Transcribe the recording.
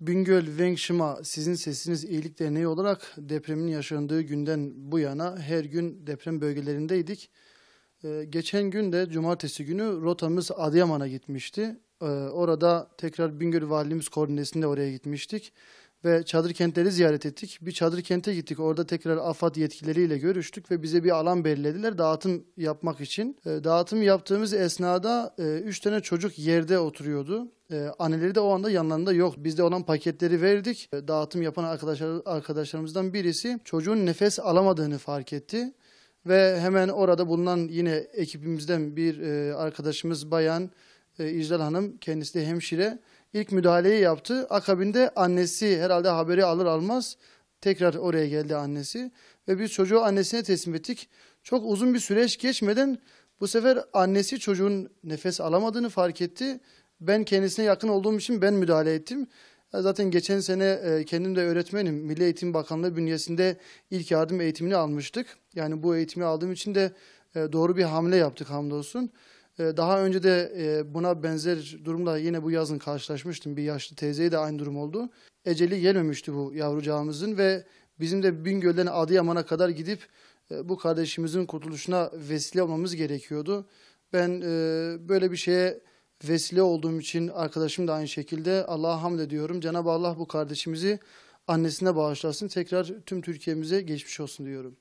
Bingöl Vengşima sizin sesiniz iyilik derneği olarak depremin yaşandığı günden bu yana her gün deprem bölgelerindeydik. Ee, geçen gün de cumartesi günü rotamız Adıyaman'a gitmişti. Ee, orada tekrar Bingöl Valimiz koordinesinde oraya gitmiştik ve çadır kentleri ziyaret ettik. Bir çadır kente gittik. Orada tekrar AFAD yetkilileriyle görüştük ve bize bir alan belirlediler dağıtım yapmak için. Ee, dağıtım yaptığımız esnada 3 e, tane çocuk yerde oturuyordu. Ee, anneleri de o anda yanlarında yok. Biz de olan paketleri verdik. Ee, dağıtım yapan arkadaşlar, arkadaşlarımızdan birisi çocuğun nefes alamadığını fark etti. Ve hemen orada bulunan yine ekibimizden bir e, arkadaşımız bayan e, Hanım kendisi de hemşire ilk müdahaleyi yaptı. Akabinde annesi herhalde haberi alır almaz tekrar oraya geldi annesi ve biz çocuğu annesine teslim ettik. Çok uzun bir süreç geçmeden bu sefer annesi çocuğun nefes alamadığını fark etti. Ben kendisine yakın olduğum için ben müdahale ettim. E, zaten geçen sene e, kendim de öğretmenim. Milli Eğitim Bakanlığı bünyesinde ilk yardım eğitimini almıştık. Yani bu eğitimi aldığım için de e, doğru bir hamle yaptık hamdolsun. E, daha önce de e, buna benzer durumla yine bu yazın karşılaşmıştım. Bir yaşlı teyzeye de aynı durum oldu. Eceli gelmemişti bu yavrucağımızın ve bizim de Bingöl'den Adıyaman'a kadar gidip bu kardeşimizin kurtuluşuna vesile olmamız gerekiyordu. Ben böyle bir şeye vesile olduğum için arkadaşım da aynı şekilde Allah'a hamd ediyorum. Cenab-ı Allah bu kardeşimizi annesine bağışlasın. Tekrar tüm Türkiye'mize geçmiş olsun diyorum.